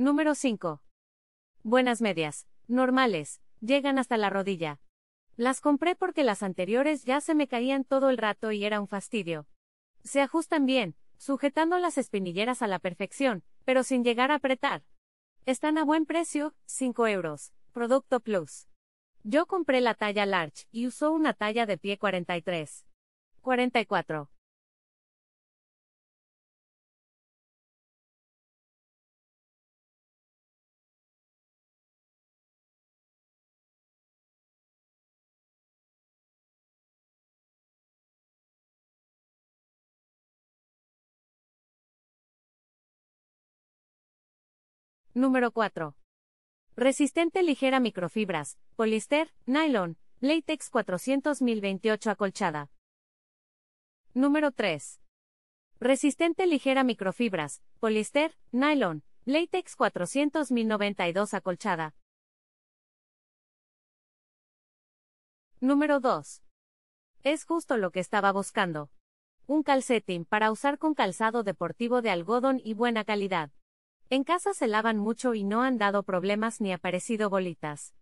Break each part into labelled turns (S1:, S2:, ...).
S1: Número 5. Buenas medias, normales, llegan hasta la rodilla. Las compré porque las anteriores ya se me caían todo el rato y era un fastidio. Se ajustan bien, sujetando las espinilleras a la perfección, pero sin llegar a apretar. Están a buen precio, 5 euros, producto plus. Yo compré la talla large y usó una talla de pie 43. 44. Número 4. Resistente ligera microfibras, poliéster, nylon, latex 400.028 acolchada. Número 3. Resistente ligera microfibras, poliéster, nylon, latex 400.092 acolchada. Número 2. Es justo lo que estaba buscando. Un calcetín para usar con calzado deportivo de algodón y buena calidad. En casa se lavan mucho y no han dado problemas ni aparecido bolitas.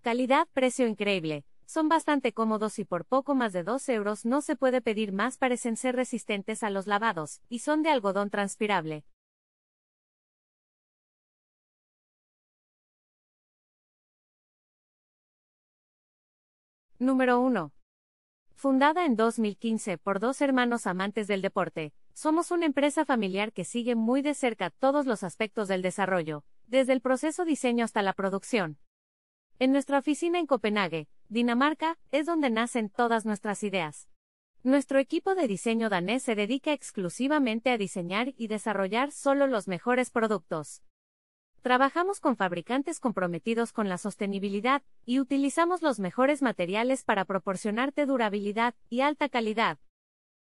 S1: Calidad, precio increíble. Son bastante cómodos y por poco más de 2 euros no se puede pedir más. Parecen ser resistentes a los lavados y son de algodón transpirable. Número 1. Fundada en 2015 por dos hermanos amantes del deporte, somos una empresa familiar que sigue muy de cerca todos los aspectos del desarrollo, desde el proceso diseño hasta la producción. En nuestra oficina en Copenhague, Dinamarca, es donde nacen todas nuestras ideas. Nuestro equipo de diseño danés se dedica exclusivamente a diseñar y desarrollar solo los mejores productos. Trabajamos con fabricantes comprometidos con la sostenibilidad y utilizamos los mejores materiales para proporcionarte durabilidad y alta calidad.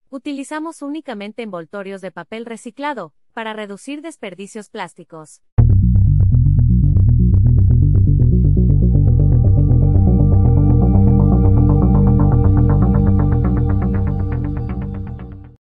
S1: Utilizamos únicamente envoltorios de papel reciclado, para reducir desperdicios plásticos.